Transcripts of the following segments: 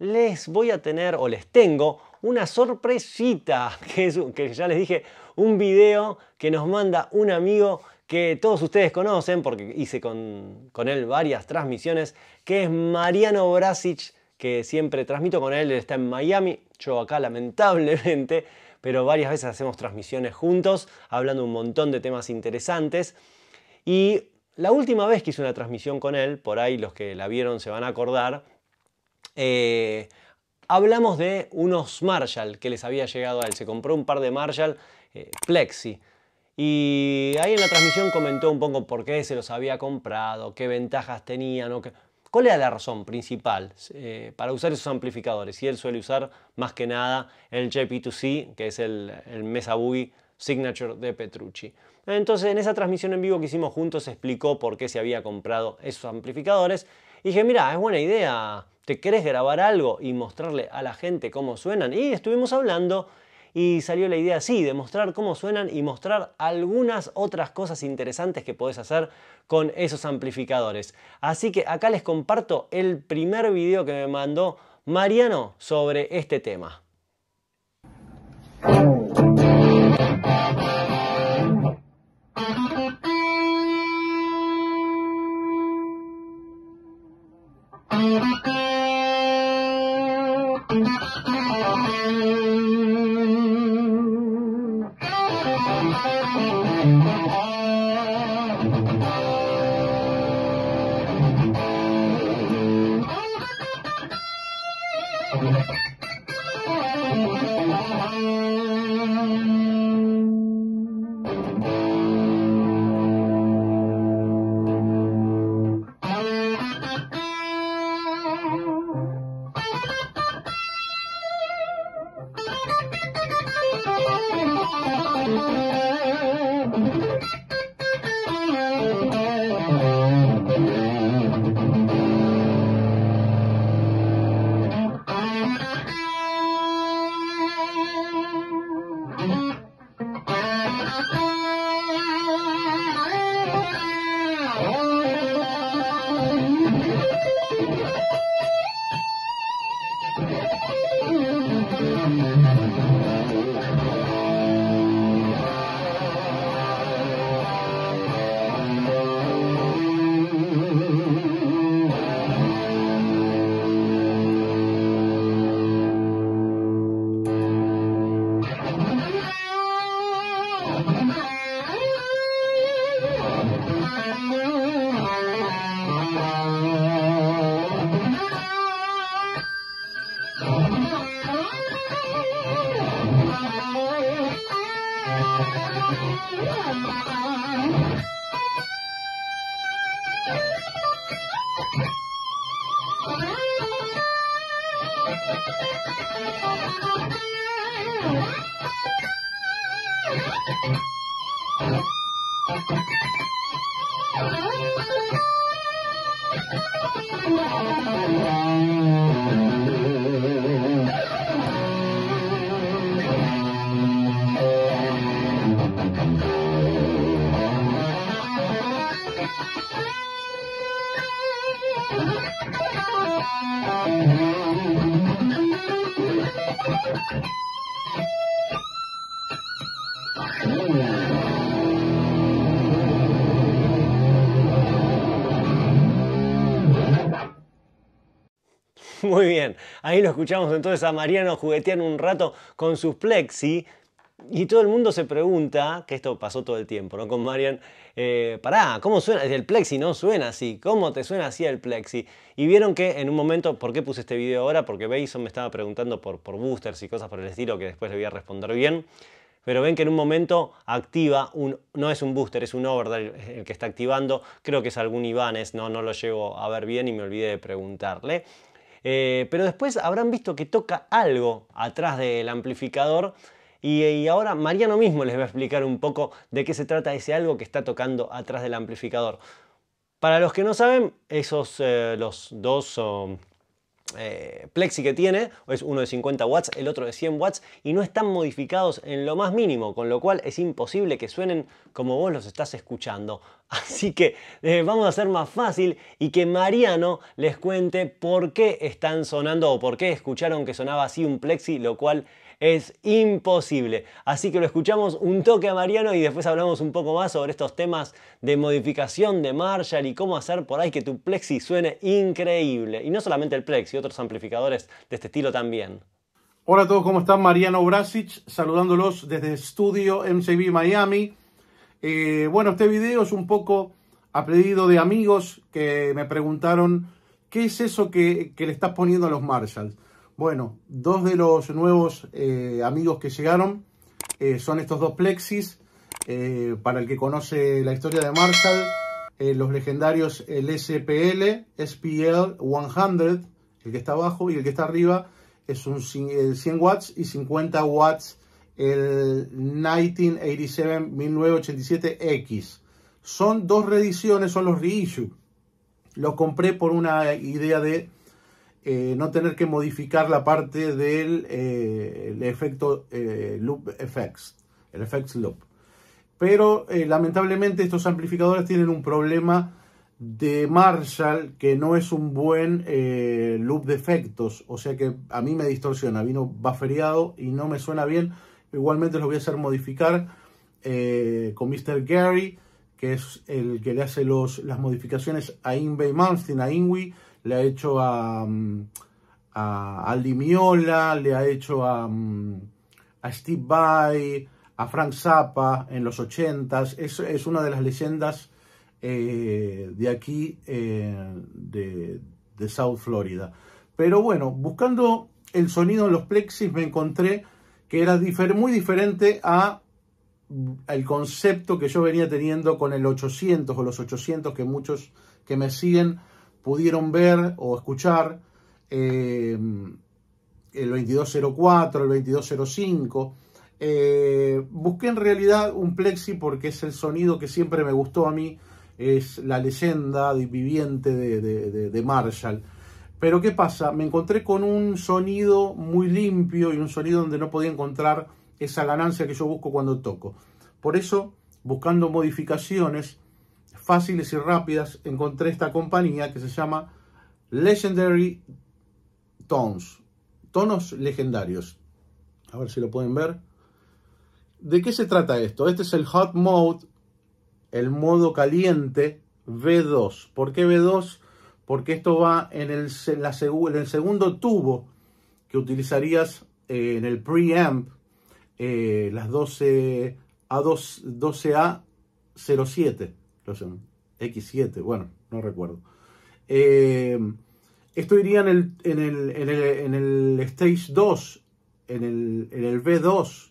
les voy a tener o les tengo una sorpresita, que, es, ya les dije, un video que nos manda un amigo que todos ustedes conocen, porque hice con, con él varias transmisiones, que es Mariano Brasic, que siempre transmito con él, él está en Miami, yo acá lamentablemente, pero varias veces hacemos transmisiones juntos, hablando un montón de temas interesantes. Y la última vez que hice una transmisión con él, por ahí los que la vieron se van a acordar, eh, hablamos de unos Marshall que les había llegado a él. Se compró un par de Marshall eh, Plexi. Y ahí en la transmisión comentó un poco por qué se los había comprado, qué ventajas tenían ¿Cuál era la razón principal eh, para usar esos amplificadores? Y él suele usar más que nada el JP2C, que es el, el Mesa Boogie Signature de Petrucci. Entonces, en esa transmisión en vivo que hicimos juntos, explicó por qué se había comprado esos amplificadores. Y dije, mira, es buena idea quieres grabar algo y mostrarle a la gente cómo suenan? Y estuvimos hablando y salió la idea así, de mostrar cómo suenan y mostrar algunas otras cosas interesantes que podés hacer con esos amplificadores. Así que acá les comparto el primer video que me mandó Mariano sobre este tema. Thank you. Muy bien, ahí lo escuchamos entonces a Mariano jugueteando un rato con sus plexi. Y todo el mundo se pregunta, que esto pasó todo el tiempo, ¿no? Con Marian, eh, pará, ¿cómo suena? El plexi no suena así, ¿cómo te suena así el plexi? Y vieron que en un momento, ¿por qué puse este video ahora? Porque Bason me estaba preguntando por, por boosters y cosas por el estilo, que después le voy a responder bien. Pero ven que en un momento activa un, no es un booster, es un overdrive el que está activando, creo que es algún Ibanez, no, no lo llevo a ver bien y me olvidé de preguntarle. Eh, pero después habrán visto que toca algo atrás del amplificador. Y, ahora Mariano mismo les va a explicar un poco de qué se trata ese algo que está tocando atrás del amplificador. Para los que no saben, esos eh, los dos son... Eh, plexi que tiene, es uno de 50 watts, el otro de 100 watts, y no están modificados en lo más mínimo, con lo cual es imposible que suenen como vos los estás escuchando. Así que eh, vamos a hacer más fácil y que Mariano les cuente por qué están sonando o por qué escucharon que sonaba así un plexi, lo cual es imposible. Así que lo escuchamos un toque a Mariano y después hablamos un poco más sobre estos temas de modificación de Marshall y cómo hacer por ahí que tu plexi suene increíble. Y no solamente el plexi, otros amplificadores de este estilo también. Hola a todos, ¿cómo están? Mariano Brasic saludándolos desde Studio MCB Miami. Eh, bueno, este video es un poco a pedido de amigos que me preguntaron qué es eso que, que le estás poniendo a los Marshalls. Bueno, dos de los nuevos eh, amigos que llegaron eh, son estos dos plexis. Eh, para el que conoce la historia de Marshall, los legendarios el SPL, SPL 100, el que está abajo y el que está arriba es un 100 watts y 50 watts el 1987-1987X. Son dos reediciones, son los reissue los compré por una idea de eh, no tener que modificar la parte del eh, efecto eh, loop effects, el effects loop. Pero lamentablemente estos amplificadores tienen un problema de Marshall que no es un buen loop de efectos, o sea que a mí me distorsiona, vino bufferiado y no me suena bien. Igualmente lo voy a hacer modificar con Mr. Gary, que es el que le hace las modificaciones a Inbay Malmsteen, a Inwi le ha hecho a, mm, a, Limiola, le ha hecho a, mm, a Steve Vai, a Frank Zappa en los 80s. Es, una de las leyendas eh, de aquí, eh, de, de South Florida. Pero bueno, buscando el sonido en los plexis me encontré que era muy diferente a mm, el concepto que yo venía teniendo con el 800 o los 800 que muchos que me siguen pudieron ver o escuchar eh, el 2204, el 2205. Eh, busqué en realidad un plexi porque es el sonido que siempre me gustó a mí, es la leyenda viviente de, de Marshall. Pero ¿qué pasa? Me encontré con un sonido muy limpio y un sonido donde no podía encontrar esa ganancia que yo busco cuando toco. Por eso, buscando modificaciones, fáciles y rápidas encontré esta compañía que se llama Legendary Tones, tonos legendarios. A ver si lo pueden ver. ¿De qué se trata esto? Este es el Hot Mode, el modo caliente V2. ¿Por qué V2? Porque esto va en el, en el segundo tubo que utilizarías eh, en el preamp, eh, las 12, a 12 12A07. X7, bueno, no recuerdo. Eh, esto iría en el, en el, Stage 2, en el, en B2.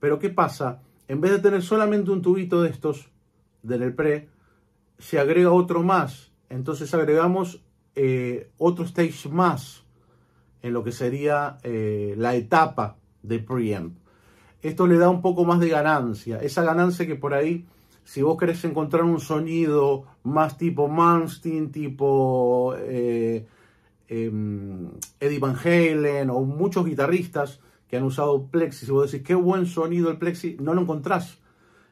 Pero ¿qué pasa? En vez de tener solamente un tubito de estos, del pre, se agrega otro más. Entonces agregamos eh, otro stage más en lo que sería eh, la etapa de preamp. Esto le da un poco más de ganancia. Esa ganancia que por ahí si vos querés encontrar un sonido más tipo Manstein, tipo eh, em, Eddie Van Halen o muchos guitarristas que han usado plexi, si vos decís qué buen sonido el plexi, no lo encontrás.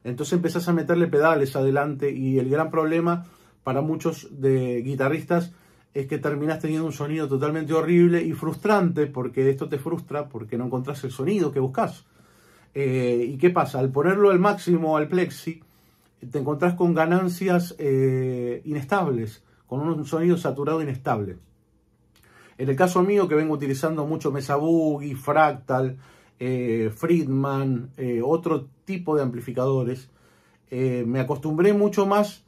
Entonces empezás a meterle pedales adelante y el gran problema para muchos de guitarristas es que terminás teniendo un sonido totalmente horrible y frustrante porque esto te frustra porque no encontrás el sonido que buscas. Eh, ¿Y qué pasa? Al ponerlo al máximo al plexi, te encontrás con ganancias eh, inestables, con un sonido saturado inestable. En el caso mío, que vengo utilizando mucho Mesa Boogie, Fractal, eh, Friedman, eh, otro tipo de amplificadores, me acostumbré mucho más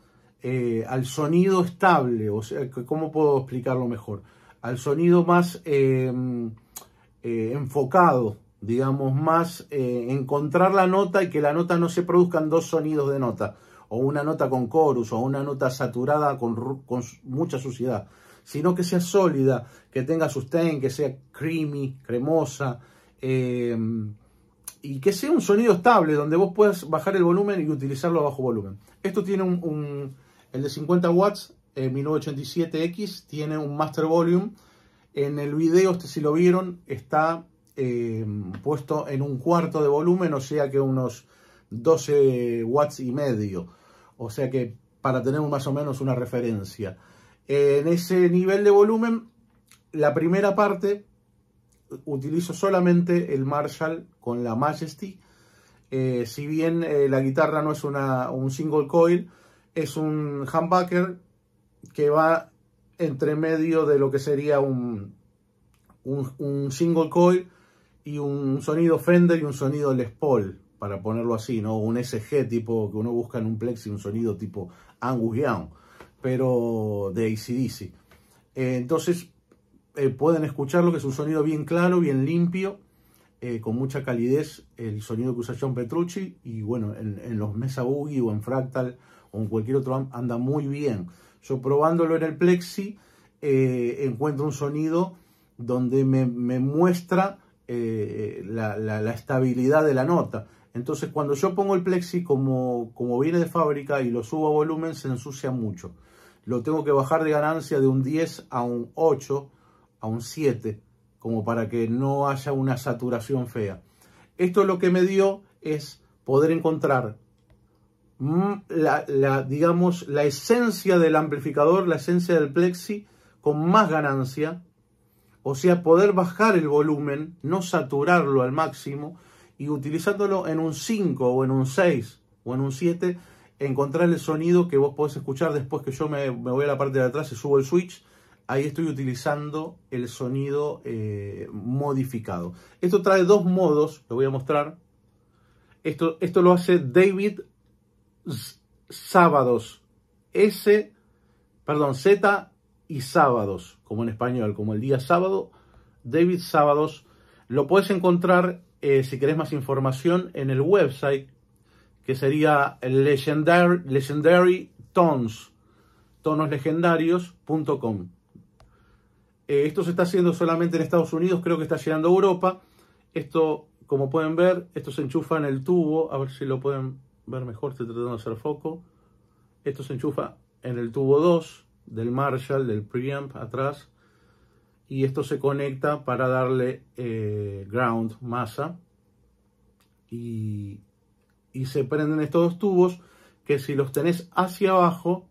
al sonido estable, o sea, ¿cómo puedo explicarlo mejor? Al sonido más em, enfocado, digamos, más eh, encontrar la nota y que la nota no se produzcan dos sonidos de nota, o una nota con chorus, o una nota saturada con, mucha suciedad, sino que sea sólida, que tenga sustain, que sea creamy, cremosa, em, y que sea un sonido estable, donde vos puedas bajar el volumen y utilizarlo a bajo volumen. Esto tiene un, el de 50 watts, 1987X, eh, tiene un master volume. En el video, este si lo vieron, está Em, puesto en un cuarto de volumen, o sea que unos 12 watts y medio. O sea que para tener más o menos una referencia. En ese nivel de volumen, la primera parte utilizo solamente el Marshall con la Majesty. Eh, si bien eh, la guitarra no es una, un single coil, es un humbucker que va entre medio de lo que sería un, un single coil y un sonido Fender y un sonido Les Paul, para ponerlo así, ¿no? Un SG tipo que uno busca en un plexi, un sonido tipo Angus pero de ACDC. Eh, entonces eh, pueden escucharlo, que es un sonido bien claro, bien limpio, eh, con mucha calidez, el sonido que usa John Petrucci. Y bueno, en, los Mesa Boogie o en Fractal o en cualquier otro anda muy bien. Yo probándolo en el plexi encuentro un sonido donde me muestra eh, la, estabilidad de la nota. Entonces cuando yo pongo el plexi como, como viene de fábrica y lo subo a volumen se ensucia mucho. Lo tengo que bajar de ganancia de un 10 a un 8, a un 7, como para que no haya una saturación fea. Esto lo que me dio es poder encontrar mm, la, digamos, la esencia del amplificador, la esencia del plexi, con más ganancia o sea, poder bajar el volumen, no saturarlo al máximo y utilizándolo en un 5 o en un 6 o en un 7, encontrar el sonido que vos podés escuchar después que yo me, voy a la parte de atrás y subo el switch. Ahí estoy utilizando el sonido eh, modificado. Esto trae dos modos, lo voy a mostrar. Esto, esto lo hace David Sábados. S, perdón, Z y sábados, como en español, como el día sábado, David Sábados. Lo puedes encontrar, eh, si querés más información, en el website, que sería legendary, legendary tonoslegendarios.com. Eh, esto se está haciendo solamente en Estados Unidos, creo que está llegando a Europa. Esto, como pueden ver, esto se enchufa en el tubo, a ver si lo pueden ver mejor, estoy tratando de hacer foco. Esto se enchufa en el tubo 2 del Marshall, del preamp atrás. Y esto se conecta para darle eh, ground, masa. Y, se prenden estos dos tubos que si los tenés hacia abajo,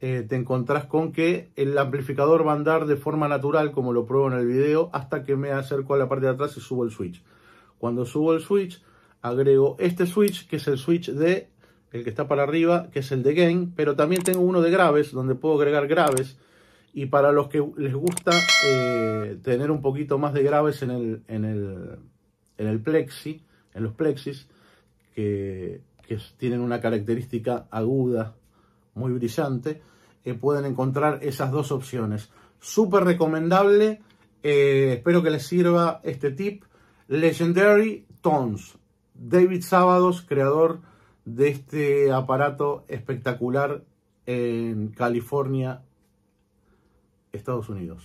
eh, te encontrás con que el amplificador va a andar de forma natural, como lo pruebo en el video, hasta que me acerco a la parte de atrás y subo el switch. Cuando subo el switch, agrego este switch, que es el switch de el que está para arriba, que es el de gain, pero también tengo uno de graves, donde puedo agregar graves, y para los que les gusta eh, tener un poquito más de graves en el, en el, en el plexi, en los plexis, que, tienen una característica aguda, muy brillante, eh, pueden encontrar esas dos opciones. Súper recomendable, eh, espero que les sirva este tip. Legendary Tones, David Sábados, creador de este aparato espectacular en California, Estados Unidos.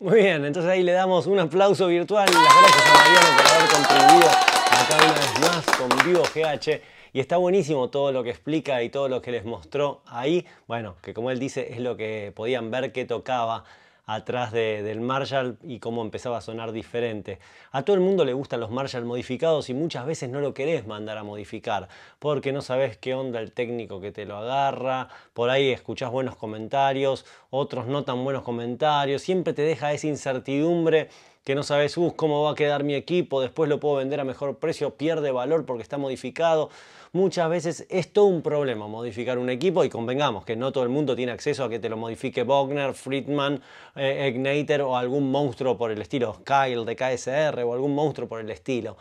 Muy bien, entonces ahí le damos un aplauso virtual. Las gracias a Mariano por haber contribuido acá una vez más con Vivo GH. Y está buenísimo todo lo que explica y todo lo que les mostró ahí. Bueno, que como él dice, es lo que podían ver que tocaba atrás del Marshall y cómo empezaba a sonar diferente. A todo el mundo le gustan los Marshall modificados y muchas veces no lo querés mandar a modificar porque no sabes qué onda el técnico que te lo agarra, por ahí escuchás buenos comentarios, otros no tan buenos comentarios, siempre te deja esa incertidumbre que no sabes cómo va a quedar mi equipo, después lo puedo vender a mejor precio, pierde valor porque está modificado. Muchas veces es todo un problema modificar un equipo y convengamos que no todo el mundo tiene acceso a que te lo modifique Bogner, Friedman, eh, o algún monstruo por el estilo, Kyle de KSR o algún monstruo por el estilo.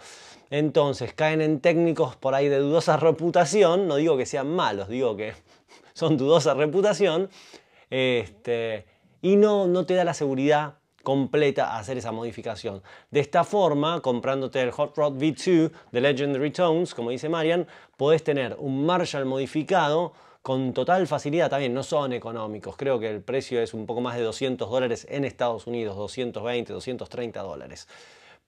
Entonces caen en técnicos por ahí de dudosa reputación, no digo que sean malos, digo que son dudosa reputación, este, y no, no te da la seguridad completa hacer esa modificación. De esta forma, comprándote el Hot Rod V2 de Legendary Tones, como dice Marian, podés tener un Marshall modificado con total facilidad también, no son económicos, creo que el precio es un poco más de 200 dólares en Estados Unidos, 220, 230 dólares.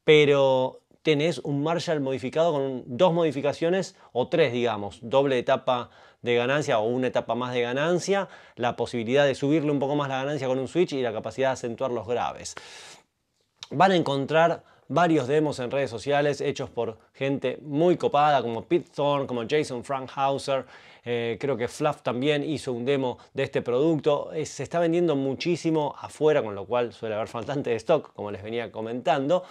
Pero tenés un Marshall modificado con dos modificaciones o tres, digamos, doble etapa de ganancia o una etapa más de ganancia, la posibilidad de subirle un poco más la ganancia con un switch y la capacidad de acentuar los graves. Van a encontrar varios demos en redes sociales hechos por gente muy copada como Pete Thorne, como Jason Frankhauser. Eh, creo que Fluff también hizo un demo de este producto. Eh, se está vendiendo muchísimo afuera, con lo cual suele haber faltante de stock, como les venía comentando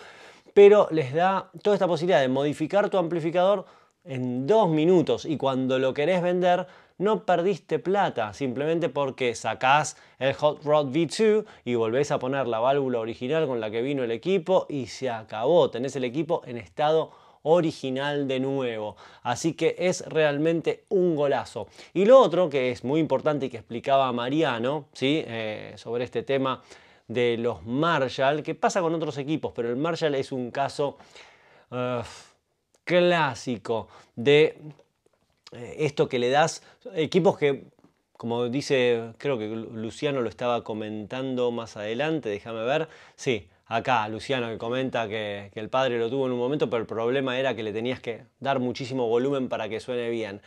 pero les da toda esta posibilidad de modificar tu amplificador en dos minutos y cuando lo querés vender no perdiste plata simplemente porque sacás el Hot Rod V2 y volvés a poner la válvula original con la que vino el equipo y se acabó, tenés el equipo en estado original de nuevo. Así que es realmente un golazo. Y lo otro que es muy importante y que explicaba Mariano ¿sí? Eh, sobre este tema de los Marshall, que pasa con otros equipos, pero el Marshall es un caso clásico de eh, esto que le das, equipos que, como dice, creo que Luciano lo estaba comentando más adelante, déjame ver, sí, acá Luciano que comenta que, el padre lo tuvo en un momento, pero el problema era que le tenías que dar muchísimo volumen para que suene bien.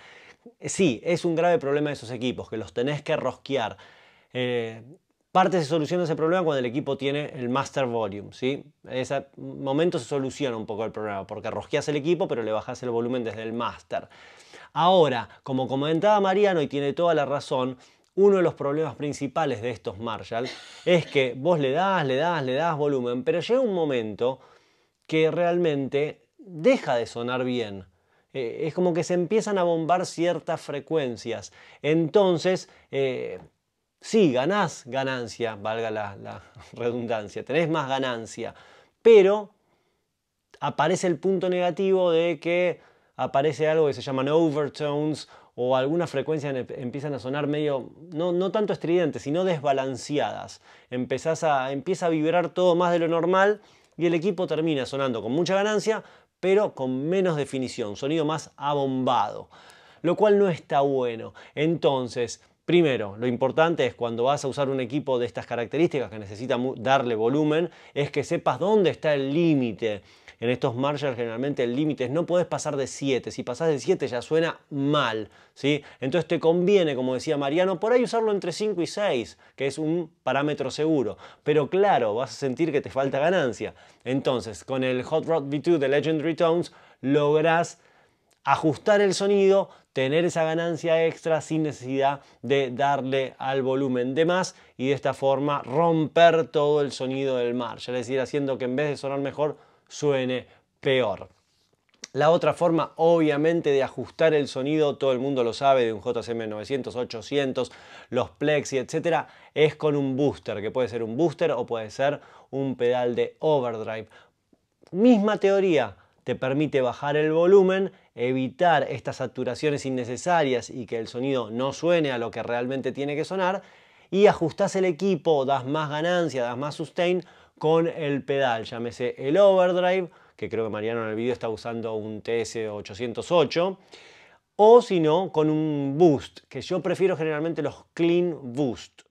Sí, es un grave problema de esos equipos, que los tenés que rosquear. Eh, Parte se soluciona ese problema cuando el equipo tiene el master volume, ¿sí? En ese momento se soluciona un poco el problema, porque rosqueas el equipo, pero le bajas el volumen desde el master. Ahora, como comentaba Mariano, y tiene toda la razón, uno de los problemas principales de estos Marshall es que vos le das, le das, le das volumen, pero llega un momento que realmente deja de sonar bien. Eh, es como que se empiezan a bombar ciertas frecuencias. Entonces, eh, Sí, ganás ganancia, valga la, redundancia, tenés más ganancia, pero aparece el punto negativo de que aparece algo que se llaman overtones o algunas frecuencias empiezan a sonar medio, no, no tanto estridentes, sino desbalanceadas. Empezás a, empieza a vibrar todo más de lo normal y el equipo termina sonando con mucha ganancia, pero con menos definición, sonido más abombado, lo cual no está bueno. Entonces, Primero, lo importante es cuando vas a usar un equipo de estas características que necesita darle volumen, es que sepas dónde está el límite. En estos margers generalmente el límite es no puedes pasar de 7. Si pasas de 7 ya suena mal. ¿sí? Entonces te conviene, como decía Mariano, por ahí usarlo entre 5 y 6, que es un parámetro seguro. Pero claro, vas a sentir que te falta ganancia. Entonces, con el Hot Rod V2 de Legendary Tones lográs ajustar el sonido, tener esa ganancia extra sin necesidad de darle al volumen de más y de esta forma romper todo el sonido del mar, es decir, haciendo que en vez de sonar mejor, suene peor. La otra forma, obviamente, de ajustar el sonido, todo el mundo lo sabe, de un JCM 900, 800, los Plexi, etc., es con un booster, que puede ser un booster o puede ser un pedal de overdrive. Misma teoría, te permite bajar el volumen, evitar estas saturaciones innecesarias y que el sonido no suene a lo que realmente tiene que sonar y ajustas el equipo, das más ganancia, das más sustain con el pedal, llámese el overdrive, que creo que Mariano en el vídeo está usando un TS808, o si no, con un boost, que yo prefiero generalmente los clean boost.